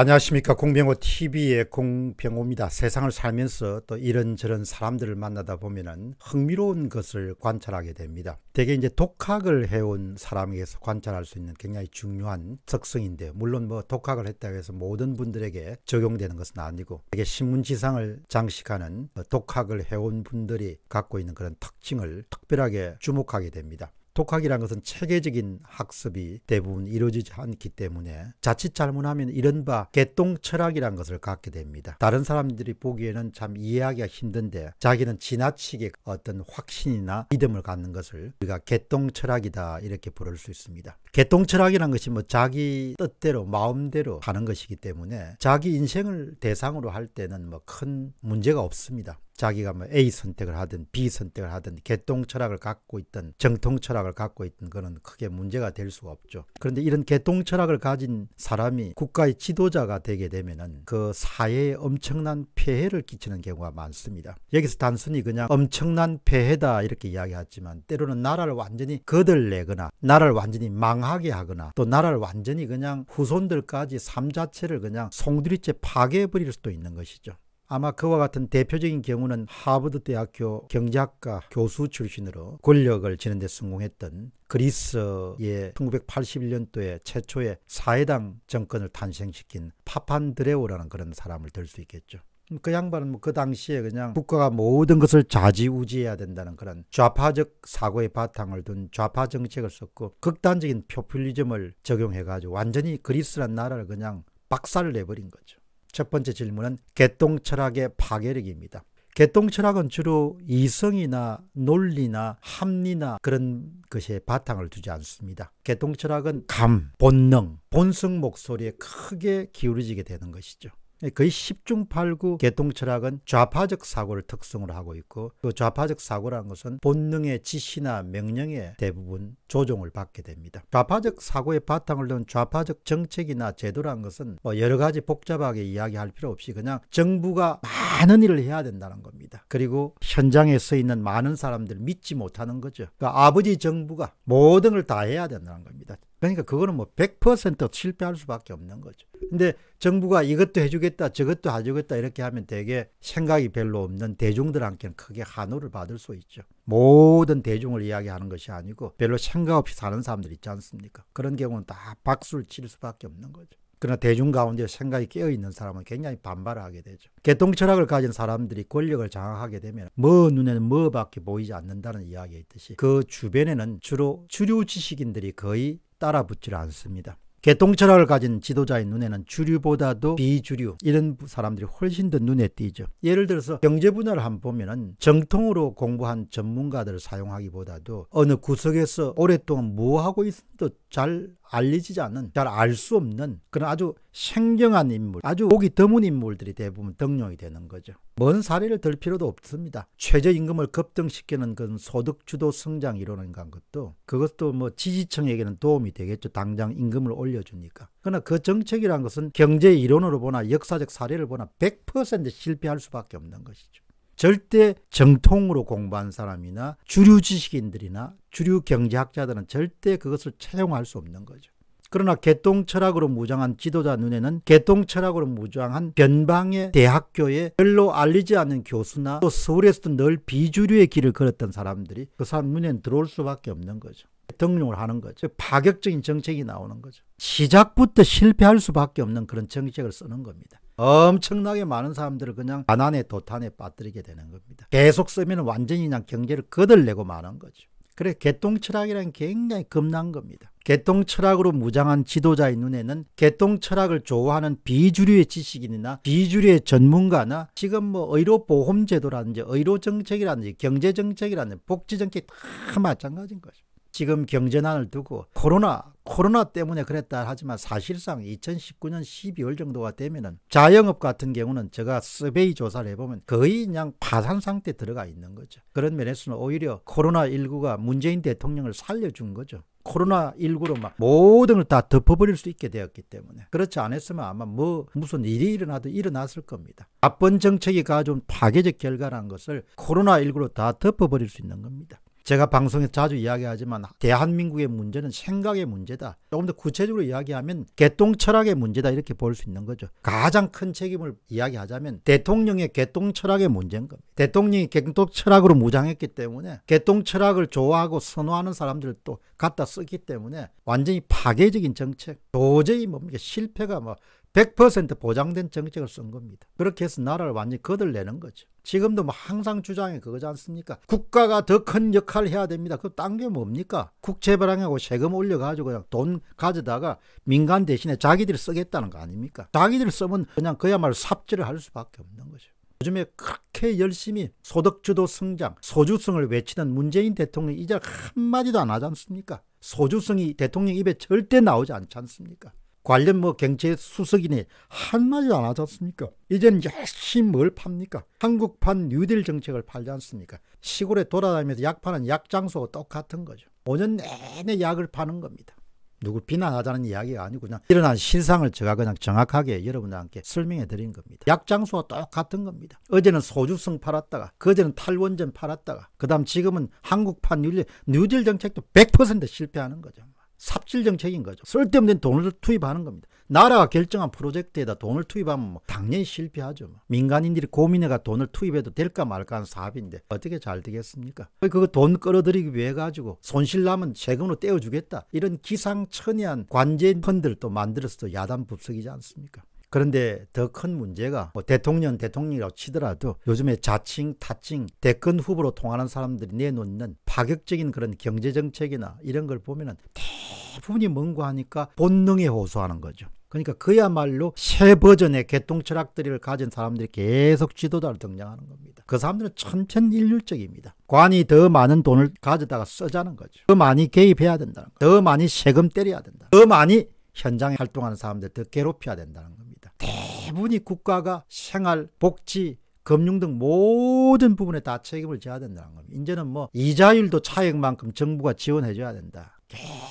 안녕하십니까 공병호 TV의 공병호입니다. 세상을 살면서 또 이런저런 사람들을 만나다 보면은 흥미로운 것을 관찰하게 됩니다. 대개 이제 독학을 해온 사람에게서 관찰할 수 있는 굉장히 중요한 특성인데 물론 뭐 독학을 했다고 해서 모든 분들에게 적용되는 것은 아니고 대개 신문지상을 장식하는 뭐 독학을 해온 분들이 갖고 있는 그런 특징을 특별하게 주목하게 됩니다. 독학이라는 것은 체계적인 학습이 대부분 이루어지지 않기 때문에 자칫 잘못하면 이른바 개똥 철학이라는 것을 갖게 됩니다. 다른 사람들이 보기에는 참 이해하기가 힘든데 자기는 지나치게 어떤 확신이나 믿음을 갖는 것을 우리가 개똥 철학이다 이렇게 부를 수 있습니다. 개똥철학이라는 것이 뭐 자기 뜻대로 마음대로 하는 것이기 때문에 자기 인생을 대상으로 할 때는 뭐 큰 문제가 없습니다. 자기가 뭐 A 선택을 하든 B 선택을 하든 개똥 철학을 갖고 있던 정통 철학을 갖고 있던 그런 크게 문제가 될 수가 없죠. 그런데 이런 개똥 철학을 가진 사람이 국가의 지도자가 되게 되면은 그 사회에 엄청난 폐해를 끼치는 경우가 많습니다. 여기서 단순히 그냥 엄청난 폐해다 이렇게 이야기하지만 때로는 나라를 완전히 거들내거나 나라를 완전히 망 방하게 하거나 또 나라를 완전히 그냥 후손들까지 삶 자체를 그냥 송두리째 파괴해버릴 수도 있는 것이죠. 아마 그와 같은 대표적인 경우는 하버드 대학교 경제학과 교수 출신으로 권력을 지는 데 성공했던 그리스의 1981년도에 최초의 사회당 정권을 탄생시킨 파판드레오라는 그런 사람을 들 수 있겠죠. 뭐 그 양반은 뭐그 당시에 그냥 국가가 모든 것을 좌지우지해야 된다는 그런 좌파적 사고의 바탕을 둔 좌파 정책을 썼고 극단적인 표퓰리즘을 적용해가지고 완전히 그리스란 나라를 그냥 박살을 내버린 거죠. 첫 번째 질문은 개똥 철학의 파괴력입니다. 개똥 철학은 주로 이성이나 논리나 합리나 그런 것에 바탕을 두지 않습니다. 개똥 철학은 감, 본능, 본성 목소리에 크게 기울어지게 되는 것이죠. 예, 거의 10중 8구 개통 철학은 좌파적 사고를 특성으로 하고 있고 그 좌파적 사고라는 것은 본능의 지시나 명령에 대부분 조종을 받게 됩니다. 좌파적 사고의 바탕을 둔 좌파적 정책이나 제도라는 것은 뭐 여러 가지 복잡하게 이야기할 필요 없이 그냥 정부가 많은 일을 해야 된다는 겁니다. 그리고 현장에 서 있는 많은 사람들 을 믿지 못하는 거죠. 그러니까 아버지 정부가 모든 걸 다 해야 된다는 겁니다. 그러니까 그거는 뭐 100% 실패할 수밖에 없는 거죠. 근데 정부가 이것도 해주겠다 저것도 해주겠다 이렇게 하면 되게 생각이 별로 없는 대중들한테는 크게 한호를 받을 수 있죠. 모든 대중을 이야기하는 것이 아니고 별로 생각 없이 사는 사람들 있지 않습니까? 그런 경우는 다 박수를 칠 수밖에 없는 거죠. 그러나 대중 가운데 생각이 깨어있는 사람은 굉장히 반발 하게 되죠. 개통 철학을 가진 사람들이 권력을 장악하게 되면 뭐 눈에는 뭐밖에 보이지 않는다는 이야기가 있듯이 그 주변에는 주로 주류 지식인들이 거의 따라붙질 않습니다. 개통 철학을 가진 지도자의 눈에는 주류보다도 비주류 이런 사람들이 훨씬 더 눈에 띄죠. 예를 들어서 경제 분야를 한번 보면은 정통으로 공부한 전문가들을 사용하기보다도 어느 구석에서 오랫동안 뭐 하고 있어도 잘알려지 않은 잘알 수 없는 그런 아주 생경한 인물 아주 보기 드문 인물들이 대부분 등용이 되는 거죠. 먼 사례를 들 필요도 없습니다. 최저임금을 급등시키는 그 소득주도 성장 이론인가 것도 그것도 뭐 지지층에게는 도움이 되겠죠. 당장 임금을 올려주니까. 그러나 그 정책이란 것은 경제 이론으로 보나 역사적 사례를 보나 100% 실패할 수밖에 없는 것이죠. 절대 정통으로 공부한 사람이나 주류 지식인들이나 주류 경제학자들은 절대 그것을 채용할 수 없는 거죠. 그러나 개똥 철학으로 무장한 지도자 눈에는 개똥 철학으로 무장한 변방의 대학교에 별로 알리지 않는 교수나 또 서울에서도 늘 비주류의 길을 걸었던 사람들이 그 사람 눈엔 들어올 수밖에 없는 거죠. 등용을 하는 거죠. 파격적인 정책이 나오는 거죠. 시작부터 실패할 수밖에 없는 그런 정책을 쓰는 겁니다. 엄청나게 많은 사람들을 그냥 가난의 도탄에 빠뜨리게 되는 겁니다. 계속 쓰면 완전히 그냥 경제를 거들내고 마는 거죠. 그래 개똥 철학이란 굉장히 겁난 겁니다. 개똥 철학으로 무장한 지도자의 눈에는 개똥 철학을 좋아하는 비주류의 지식인이나 비주류의 전문가나 지금 뭐 의료 보험 제도라든지 의료 정책이라든지 경제 정책이라든지 복지 정책 다 마찬가지인 거죠. 지금 경제난을 두고 코로나 코로나 때문에 그랬다 하지만 사실상 2019년 12월 정도가 되면은 자영업 같은 경우는 제가 서베이 조사를 해보면 거의 그냥 파산 상태 들어가 있는 거죠. 그런 면에서는 오히려 코로나19가 문재인 대통령을 살려준 거죠. 코로나19로 막 모든 걸 다 덮어버릴 수 있게 되었기 때문에 그렇지 않았으면 아마 뭐 무슨 일이 일어나도 일어났을 겁니다. 나쁜 정책이 가져온 파괴적 결과라는 것을 코로나19로 다 덮어버릴 수 있는 겁니다. 제가 방송에서 자주 이야기하지만 대한민국의 문제는 생각의 문제다. 조금 더 구체적으로 이야기하면 개똥 철학의 문제다 이렇게 볼 수 있는 거죠. 가장 큰 책임을 이야기하자면 대통령의 개똥 철학의 문제인 겁니다. 대통령이 개똥 철학으로 무장했기 때문에 개똥 철학을 좋아하고 선호하는 사람들을 또 갖다 쓰기 때문에 완전히 파괴적인 정책 도저히 뭡니까 실패가 뭐100% 보장된 정책을 쓴 겁니다. 그렇게 해서 나라를 완전히 거들내는 거죠. 지금도 뭐 항상 주장이 그거지 않습니까? 국가가 더 큰 역할을 해야 됩니다. 그 딴 게 뭡니까? 국채발행하고 세금 올려가지고 그냥 돈 가져다가 민간 대신에 자기들이 쓰겠다는 거 아닙니까? 자기들이 쓰면 그냥 그야말로 삽질을 할 수밖에 없는 거죠. 요즘에 그렇게 열심히 소득주도 성장, 소주성을 외치는 문재인 대통령이 이제 한마디도 안 하지 않습니까? 소주성이 대통령 입에 절대 나오지 않지 않습니까? 관련 뭐 경제 수석이니 한마디 안 하지 않습니까? 이제는 열심히 뭘 팝니까? 한국판 뉴딜 정책을 팔지 않습니까? 시골에 돌아다니면서 약 파는 약장소와 똑같은 거죠. 5년 내내 약을 파는 겁니다. 누구 비난하자는 이야기가 아니고 그냥 일어난 실상을 제가 그냥 정확하게 여러분들한 설명해 드린 겁니다. 약장수와 똑같은 겁니다. 어제는 소주성 팔았다가 그제는 탈원전 팔았다가 그 다음 지금은 한국판 뉴딜, 뉴딜 정책도 100% 실패하는 거죠. 삽질 정책인 거죠. 쓸데없는 돈을 투입하는 겁니다. 나라가 결정한 프로젝트에다 돈을 투입하면 뭐 당연히 실패하죠. 뭐. 민간인들이 고민해가 돈을 투입해도 될까 말까 하는 사업인데 어떻게 잘 되겠습니까? 그거 돈 끌어들이기 위해 가지고 손실 나면 세금으로 떼어주겠다. 이런 기상천외한 관제 펀드를 또 만들어서 또 야단 법석이지 않습니까? 그런데 더 큰 문제가 뭐 대통령 대통령이라고 치더라도 요즘에 자칭 타칭 대권 후보로 통하는 사람들이 내놓는 파격적인 그런 경제정책이나 이런 걸 보면 은 대부분이 뭔고하니까 본능에 호소하는 거죠. 그러니까 그야말로 새 버전의 개통 철학들을 가진 사람들이 계속 지도자로 등장하는 겁니다. 그 사람들은 천천일률적입니다. 관이 더 많은 돈을 가져다가 쓰자는 거죠. 더 많이 개입해야 된다는 거죠. 더 많이 세금 때려야 된다. 더 많이 현장에 활동하는 사람들 더 괴롭혀야 된다는 거죠. 대부분이 국가가 생활, 복지, 금융 등 모든 부분에 다 책임을 져야 된다는 겁니다. 이제는 뭐 이자율도 차액만큼 정부가 지원해줘야 된다.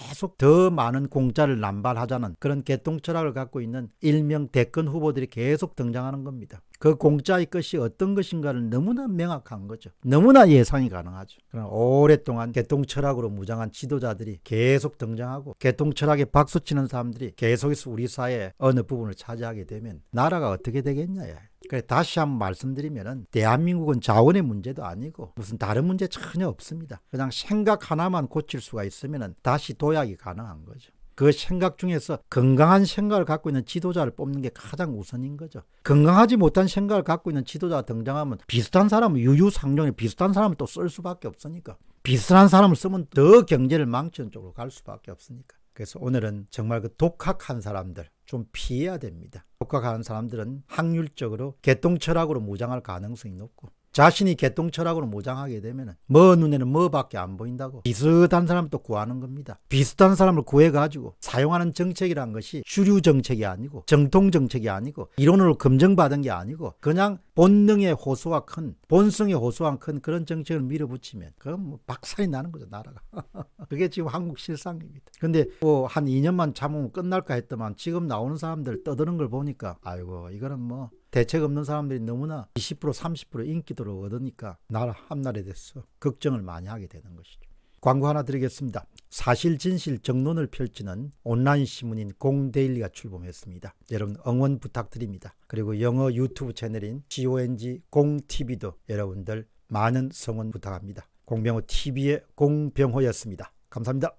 계속 더 많은 공짜를 남발하자는 그런 개똥 철학을 갖고 있는 일명 대권 후보들이 계속 등장하는 겁니다. 그 공짜의 것이 어떤 것인가를 너무나 명확한 거죠. 너무나 예상이 가능하죠. 그럼 오랫동안 개통 철학으로 무장한 지도자들이 계속 등장하고 개통 철학에 박수치는 사람들이 계속해서 우리 사회의 어느 부분을 차지하게 되면 나라가 어떻게 되겠냐. 그래 그러니까 다시 한번 말씀드리면은 대한민국은 자원의 문제도 아니고 무슨 다른 문제 전혀 없습니다. 그냥 생각 하나만 고칠 수가 있으면은 다시 도약이 가능한 거죠. 그 생각 중에서 건강한 생각을 갖고 있는 지도자를 뽑는 게 가장 우선인 거죠. 건강하지 못한 생각을 갖고 있는 지도자가 등장하면 비슷한 사람은 유유상종에 비슷한 사람을 또 쓸 수밖에 없으니까 비슷한 사람을 쓰면 더 경제를 망치는 쪽으로 갈 수밖에 없으니까 그래서 오늘은 정말 그 독학한 사람들 좀 피해야 됩니다. 독학하는 사람들은 확률적으로 개똥 철학으로 무장할 가능성이 높고 자신이 개똥 철학으로 무장하게 되면 은뭐 눈에는 뭐밖에 안 보인다고 비슷한 사람도 구하는 겁니다. 비슷한 사람을 구해가지고 사용하는 정책이란 것이 주류 정책이 아니고 정통 정책이 아니고 이론으로 검증받은 게 아니고 그냥 본능의 호소와 큰 본성의 호소와 큰 그런 정책을 밀어붙이면 그건 뭐 박살이 나는 거죠 나라가. 그게 지금 한국 실상입니다. 근데 뭐 한 2년만 참으면 끝날까 했더만 지금 나오는 사람들 떠드는 걸 보니까 아이고 이거는 뭐 대책 없는 사람들이 너무나 20% 30% 인기도를 얻으니까 나라 한나라에 대해서 걱정을 많이 하게 되는 것이죠. 광고 하나 드리겠습니다. 사실 진실 정론을 펼치는 온라인 신문인 공데일리가 출범했습니다. 여러분 응원 부탁드립니다. 그리고 영어 유튜브 채널인 GONG 공TV도 여러분들 많은 성원 부탁합니다. 공병호 TV의 공병호였습니다. 감사합니다.